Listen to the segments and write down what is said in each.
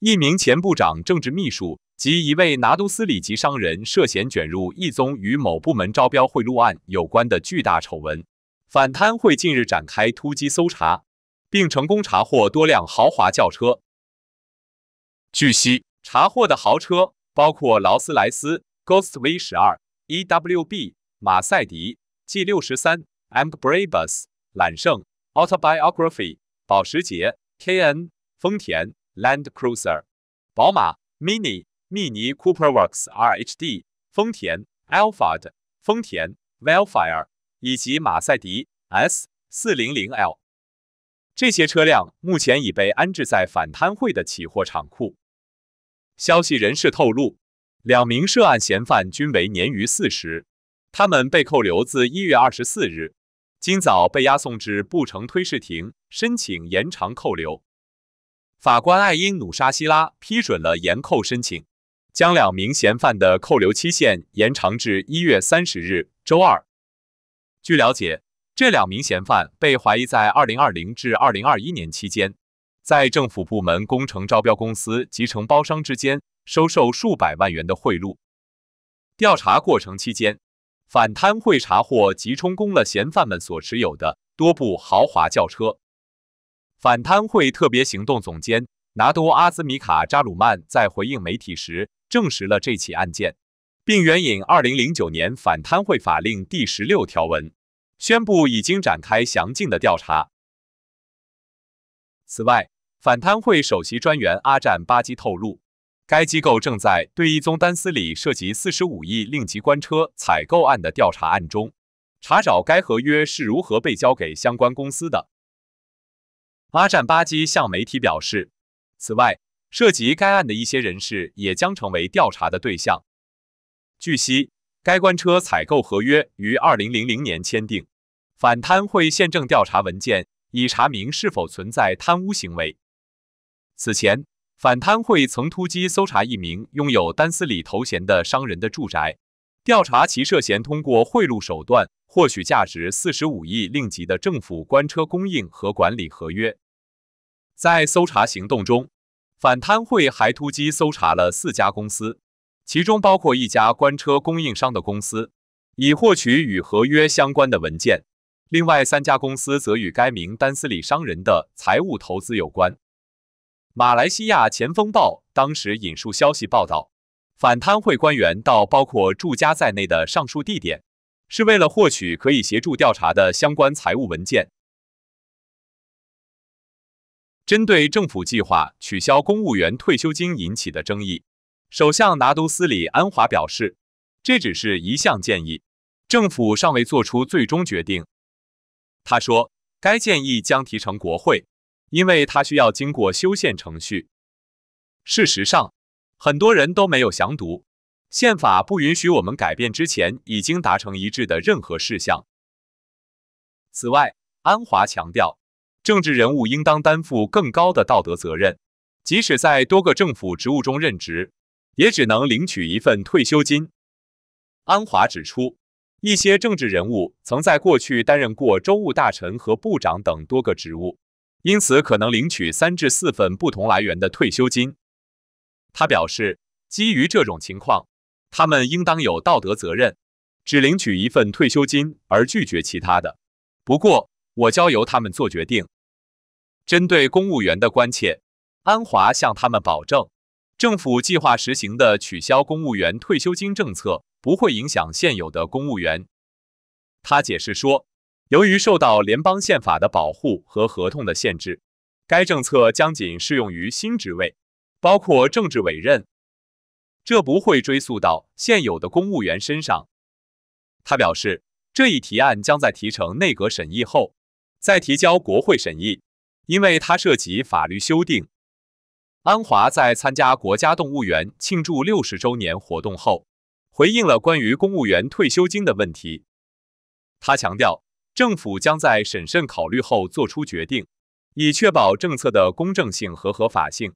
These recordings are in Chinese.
一名前部长、政治秘书及一位拿督斯里级商人涉嫌卷入一宗与某部门招标贿赂案有关的巨大丑闻。反贪会近日展开突击搜查，并成功查获多辆豪华轿车。据悉，查获的豪车包括劳斯莱斯 Ghost V 十二、EWB、马赛迪 G 六十三、Mbrabus、揽胜、Autobiography、保时捷 K N、丰田。Land Cruiser、宝马 Mini、Mini Cooper Works RHD、丰田 Alphard、丰田 Vellfire 以及马赛迪 S400L 这些车辆目前已被安置在反贪会的起货厂库。消息人士透露，两名涉案嫌犯均为年逾四十，他们被扣留自一月二十四日，今早被押送至布城推事庭申请延长扣留。法官艾因努沙希拉批准了延扣申请，将两名嫌犯的扣留期限延长至一月三十日（周二）。据了解，这两名嫌犯被怀疑在二零二零至二零二一年期间，在政府部门、工程招标公司及承包商之间收受数百万元的贿赂。调查过程期间，反贪会查获及充公了嫌犯们所持有的多部豪华轿车。反贪会特别行动总监拿多阿兹米卡扎鲁曼在回应媒体时证实了这起案件，并援引2009年反贪会法令第十六条文，宣布已经展开详尽的调查。此外，反贪会首席专员阿占巴基透露，该机构正在对一宗丹斯里涉及45亿令吉官车采购案的调查案中，查找该合约是如何被交给相关公司的。阿占巴基向媒体表示，此外，涉及该案的一些人士也将成为调查的对象。据悉，该官车采购合约于2000年签订，反贪会宪政调查文件已查明是否存在贪污行为。此前，反贪会曾突击搜查一名拥有丹斯里头衔的商人的住宅，调查其涉嫌通过贿赂手段获取价值45亿令吉的政府官车供应和管理合约。在搜查行动中，反贪会还突击搜查了四家公司，其中包括一家官车供应商的公司，以获取与合约相关的文件。另外三家公司则与该名丹斯里商人的财务投资有关。马来西亚《前锋报》当时引述消息报道，反贪会官员到包括住家在内的上述地点，是为了获取可以协助调查的相关财务文件。针对政府计划取消公务员退休金引起的争议，首相拿督斯里安华表示，这只是一项建议，政府尚未做出最终决定。他说，该建议将提成国会，因为它需要经过修宪程序。事实上，很多人都没有详读，宪法不允许我们改变之前已经达成一致的任何事项。此外，安华强调。政治人物应当担负更高的道德责任，即使在多个政府职务中任职，也只能领取一份退休金。安华指出，一些政治人物曾在过去担任过州务大臣和部长等多个职务，因此可能领取三至四份不同来源的退休金。他表示，基于这种情况，他们应当有道德责任，只领取一份退休金而拒绝其他的。不过，我交由他们做决定。针对公务员的关切，安华向他们保证，政府计划实行的取消公务员退休金政策不会影响现有的公务员。他解释说，由于受到联邦宪法的保护和合同的限制，该政策将仅适用于新职位，包括政治委任，这不会追溯到现有的公务员身上。他表示，这一提案将在提成内阁审议后，再提交国会审议。因为它涉及法律修订。安华在参加国家动物园庆祝六十周年活动后，回应了关于公务员退休金的问题。他强调，政府将在审慎考虑后做出决定，以确保政策的公正性和合法性。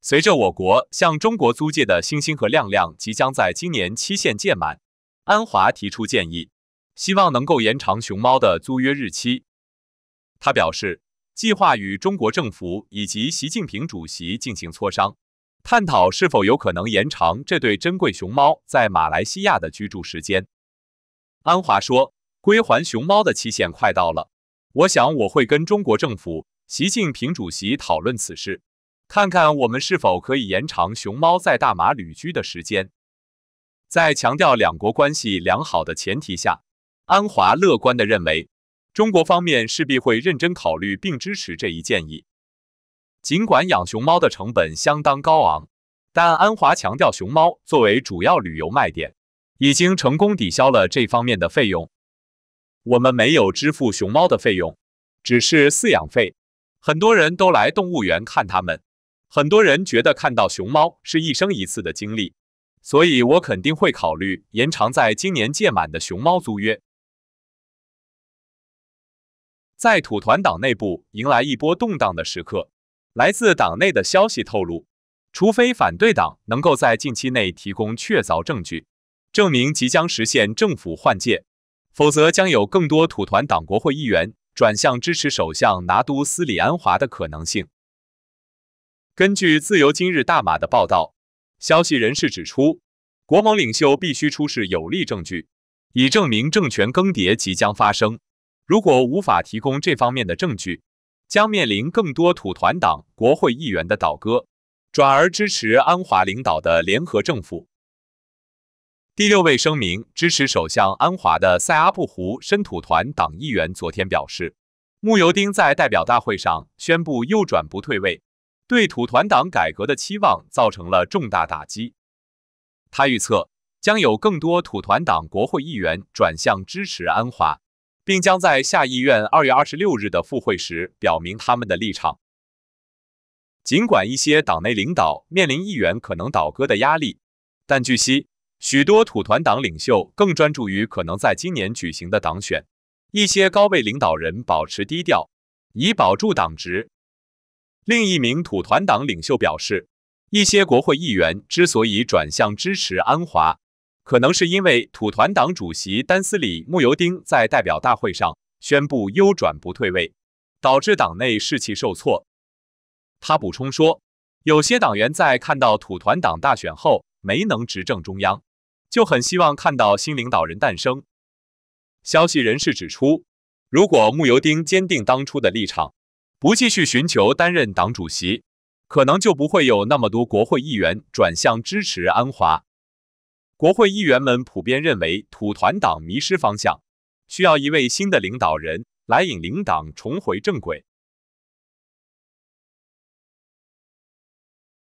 随着我国向中国租借的星星和亮亮即将在今年期限届满，安华提出建议，希望能够延长熊猫的租约日期。他表示，计划与中国政府以及习近平主席进行磋商，探讨是否有可能延长这对珍贵熊猫在马来西亚的居住时间。安华说：“归还熊猫的期限快到了，我想我会跟中国政府、习近平主席讨论此事，看看我们是否可以延长熊猫在大马旅居的时间。”在强调两国关系良好的前提下，安华乐观地认为。中国方面势必会认真考虑并支持这一建议。尽管养熊猫的成本相当高昂，但安华强调，熊猫作为主要旅游卖点，已经成功抵消了这方面的费用。我们没有支付熊猫的费用，只是饲养费。很多人都来动物园看它们，很多人觉得看到熊猫是一生一次的经历，所以我肯定会考虑延长在今年届满的熊猫租约。在土团党内部迎来一波动荡的时刻，来自党内的消息透露，除非反对党能够在近期内提供确凿证据，证明即将实现政府换届，否则将有更多土团党国会议员转向支持首相拿督斯里安华的可能性。根据《自由今日大马》的报道，消息人士指出，国盟领袖必须出示有力证据，以证明政权更迭即将发生。如果无法提供这方面的证据，将面临更多土团党国会议员的倒戈，转而支持安华领导的联合政府。第六位声明支持首相安华的塞阿布胡申土团党议员昨天表示，穆尤丁在代表大会上宣布右转不退位，对土团党改革的期望造成了重大打击。他预测将有更多土团党国会议员转向支持安华。并将在下议院2月26日的复会时表明他们的立场。尽管一些党内领导面临议员可能倒戈的压力，但据悉，许多土团党领袖更专注于可能在今年举行的党选。一些高位领导人保持低调，以保住党职。另一名土团党领袖表示，一些国会议员之所以转向支持安华。可能是因为土团党主席丹斯里慕尤丁在代表大会上宣布优转不退位，导致党内士气受挫。他补充说，有些党员在看到土团党大选后没能执政中央，就很希望看到新领导人诞生。消息人士指出，如果慕尤丁坚定当初的立场，不继续寻求担任党主席，可能就不会有那么多国会议员转向支持安华。国会议员们普遍认为，土团党迷失方向，需要一位新的领导人来引领党重回正轨。